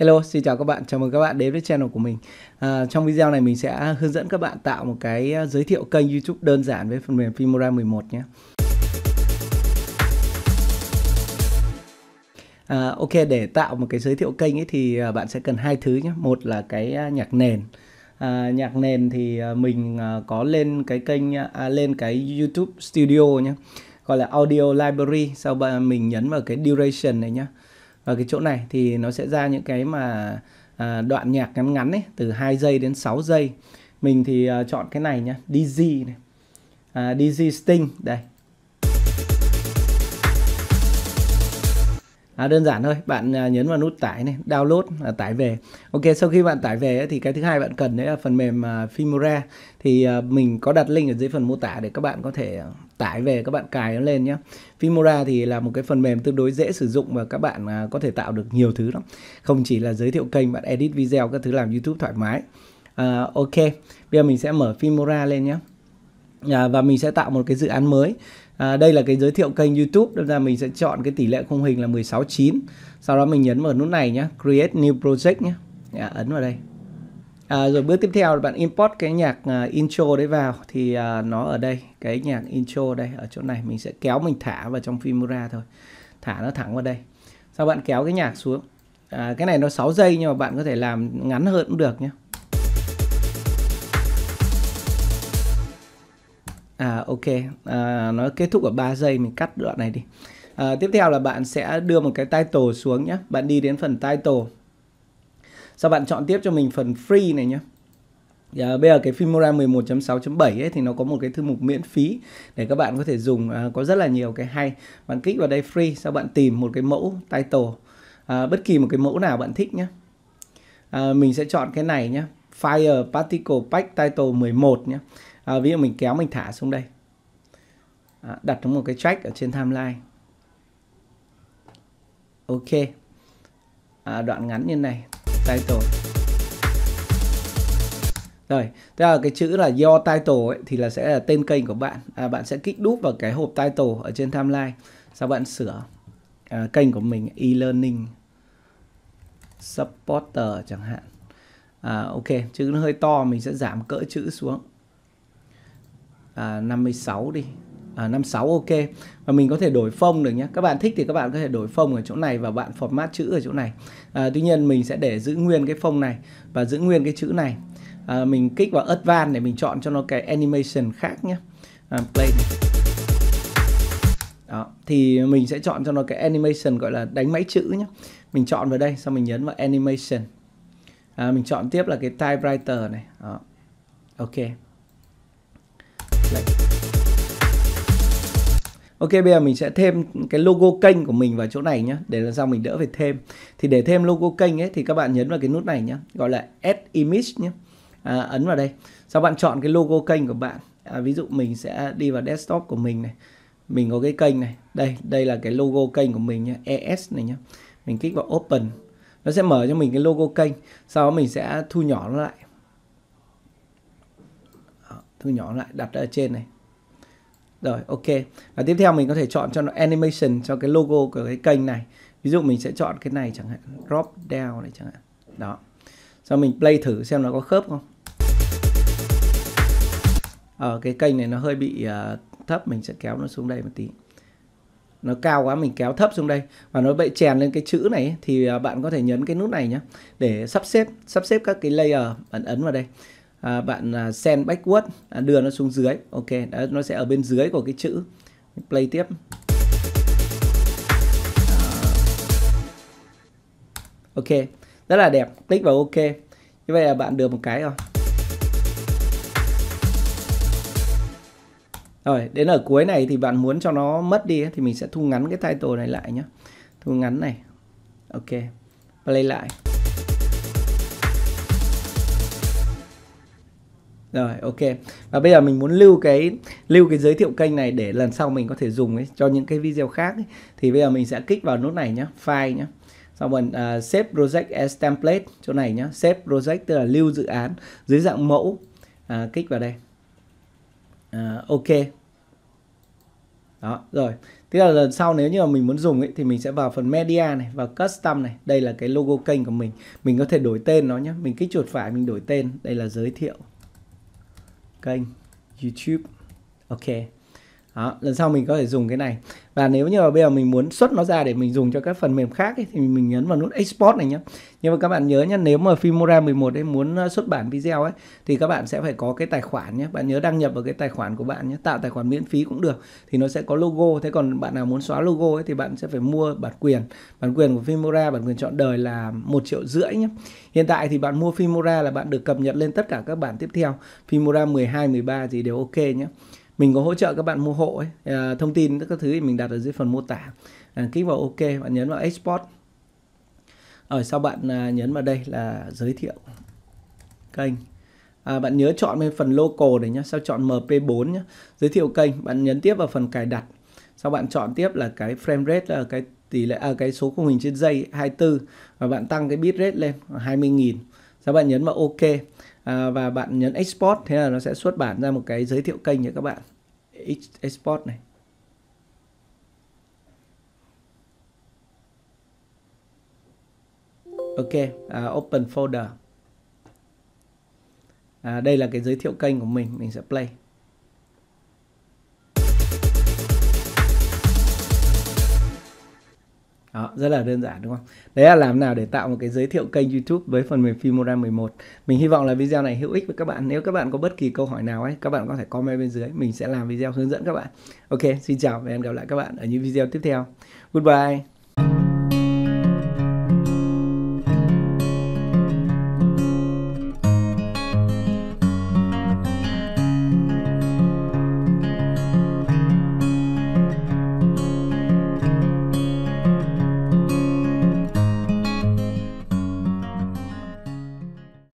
Hello, xin chào các bạn, chào mừng các bạn đến với channel của mình à, Trong video này mình sẽ hướng dẫn các bạn tạo một cái à, giới thiệu kênh youtube đơn giản với phần mềm Filmora 11 nhé à, Ok, để tạo một cái giới thiệu kênh ấy thì à, bạn sẽ cần hai thứ nhé Một là cái à, nhạc nền à, nhạc nền thì mình có lên cái kênh à, lên cái YouTube Studio nhé gọi là audio library sau bạn mình nhấn vào cái duration này nhé ở cái chỗ này thì nó sẽ ra những cái mà à, đoạn nhạc ngắn ngắn ấy từ 2 giây đến 6 giây mình thì à, chọn cái này nhá DZ này à, DZ Sting đây à, đơn giản thôi bạn à, nhấn vào nút tải này download à, tải về ok sau khi bạn tải về thì cái thứ hai bạn cần đấy là phần mềm à, Filmora thì à, mình có đặt link ở dưới phần mô tả để các bạn có thể tải về các bạn cài nó lên nhé Filmora thì là một cái phần mềm tương đối dễ sử dụng và các bạn có thể tạo được nhiều thứ lắm không chỉ là giới thiệu kênh bạn edit video các thứ làm YouTube thoải mái à, ok bây giờ mình sẽ mở Filmora lên nhé à, và mình sẽ tạo một cái dự án mới à, đây là cái giới thiệu kênh YouTube đâm ra mình sẽ chọn cái tỷ lệ khung hình là 169 sau đó mình nhấn vào nút này nhé create new project nhé à, dạ, ấn vào đây à, rồi bước tiếp theo là bạn import cái nhạc uh, intro đấy vào thì uh, nó ở đây cái nhạc intro đây ở chỗ này mình sẽ kéo mình thả vào trong Filmora thôi thả nó thẳng vào đây sau bạn kéo cái nhạc xuống à, cái này nó 6 giây nhưng mà bạn có thể làm ngắn hơn cũng được nhé À ok, à, nó kết thúc ở 3 giây mình cắt đoạn này đi. À, tiếp theo là bạn sẽ đưa một cái title xuống nhé. Bạn đi đến phần title. Sau bạn chọn tiếp cho mình phần free này nhé. À, dạ, bây giờ cái Filmora 11.6.7 ấy thì nó có một cái thư mục miễn phí để các bạn có thể dùng à, có rất là nhiều cái hay. Bạn kích vào đây free, sau bạn tìm một cái mẫu title. À, bất kỳ một cái mẫu nào bạn thích nhé. À, mình sẽ chọn cái này nhé. Fire Particle Pack Title 11 nhé à, ví dụ mình kéo mình thả xuống đây à, đặt trong một cái track ở trên timeline ok à, đoạn ngắn như này title rồi thế là cái chữ là your title ấy, thì là sẽ là tên kênh của bạn à, bạn sẽ kích đúp vào cái hộp title ở trên timeline sau bạn sửa à, kênh của mình e-learning supporter chẳng hạn à, ok chữ nó hơi to mình sẽ giảm cỡ chữ xuống à, 56 đi à, 56 ok và mình có thể đổi phông được nhé các bạn thích thì các bạn có thể đổi phông ở chỗ này và bạn format chữ ở chỗ này à, tuy nhiên mình sẽ để giữ nguyên cái phông này và giữ nguyên cái chữ này à, mình kích vào advanced để mình chọn cho nó cái animation khác nhé à, play đó. thì mình sẽ chọn cho nó cái animation gọi là đánh máy chữ nhé mình chọn vào đây xong mình nhấn vào animation à, mình chọn tiếp là cái typewriter này đó. ok Ok bây giờ mình sẽ thêm cái logo kênh của mình vào chỗ này nhé Để làm sao mình đỡ phải thêm Thì để thêm logo kênh ấy thì các bạn nhấn vào cái nút này nhé Gọi là Add Image nhé à, Ấn vào đây Sau bạn chọn cái logo kênh của bạn à, Ví dụ mình sẽ đi vào desktop của mình này Mình có cái kênh này Đây đây là cái logo kênh của mình nhé ES này nhé Mình kích vào Open Nó sẽ mở cho mình cái logo kênh Sau đó mình sẽ thu nhỏ nó lại Thu nhỏ lại đặt ở trên này rồi ok. Và tiếp theo mình có thể chọn cho nó animation cho cái logo của cái kênh này. Ví dụ mình sẽ chọn cái này chẳng hạn, drop down này chẳng hạn. Đó. Sau mình play thử xem nó có khớp không. Ở ờ, cái kênh này nó hơi bị uh, thấp, mình sẽ kéo nó xuống đây một tí. Nó cao quá mình kéo thấp xuống đây và nó bị chèn lên cái chữ này thì ờ, bạn có thể nhấn cái nút này nhé để sắp xếp sắp xếp các cái layer bạn ấn vào đây à, bạn à, send backward à, đưa nó xuống dưới ok đó, nó sẽ ở bên dưới của cái chữ play tiếp ok rất là đẹp click vào ok như vậy là bạn được một cái rồi rồi đến ở cuối này thì bạn muốn cho nó mất đi thì mình sẽ thu ngắn cái title này lại nhé thu ngắn này ok play lại Rồi ok. Và bây giờ mình muốn lưu cái lưu cái giới thiệu kênh này để lần sau mình có thể dùng ấy cho những cái video khác ấy. thì bây giờ mình sẽ kích vào nút này nhá, file nhá. Xong rồi uh, save project as template chỗ này nhá, save project tức là lưu dự án dưới dạng mẫu. À, kích vào đây. À, ok. Đó, rồi. Tức là lần sau nếu như mà mình muốn dùng ấy, thì mình sẽ vào phần media này và custom này. Đây là cái logo kênh của mình. Mình có thể đổi tên nó nhé. Mình kích chuột phải mình đổi tên. Đây là giới thiệu kênh YouTube. Ok đó, lần sau mình có thể dùng cái này và nếu như mà bây giờ mình muốn xuất nó ra để mình dùng cho các phần mềm khác ấy, thì mình nhấn vào nút export này nhé nhưng mà các bạn nhớ nhé nếu mà Filmora 11 ấy muốn ờ, xuất bản video ấy thì các bạn sẽ phải có cái tài khoản nhé bạn nhớ đăng nhập vào cái tài khoản của bạn nhé tạo tài khoản miễn phí cũng được thì nó sẽ có logo thế còn bạn nào muốn xóa logo ấy thì bạn sẽ phải mua bản quyền bản quyền của Filmora bản quyền chọn đời là một triệu rưỡi nhé hiện tại thì bạn mua Filmora là bạn được cập nhật lên tất cả các bản tiếp theo Filmora 12 13 gì đều ok nhé mình có hỗ trợ các bạn mua hộ ấy à, thông tin các thứ thì mình đặt ở dưới phần mô tả à, kích vào ok bạn nhấn vào export ở sau bạn à, nhấn vào đây là giới thiệu kênh à, bạn nhớ chọn bên phần local này nhé sau chọn mp4 nhé giới thiệu kênh bạn nhấn tiếp vào phần cài đặt sau bạn chọn tiếp là cái frame rate là cái tỷ lệ à, cái số khung hình trên giây 24 và bạn tăng cái bitrate lên 20.000 sau bạn nhấn vào ok Ờ, và bạn nhấn export thế là nó sẽ xuất bản ra một cái giới thiệu kênh cho các bạn export này ok à, open folder à, đây là cái giới thiệu kênh của mình mình sẽ play Rất là đơn giản đúng không? Đấy là làm nào để tạo một cái giới thiệu kênh YouTube với phần mềm Filmora 11. Mình hy vọng là video này hữu ích với các bạn. Nếu các bạn có bất kỳ câu hỏi nào ấy, các bạn có thể comment bên dưới. Mình sẽ làm video hướng dẫn các bạn. Ok, xin chào và hẹn gặp lại các bạn ở những video tiếp theo. Goodbye.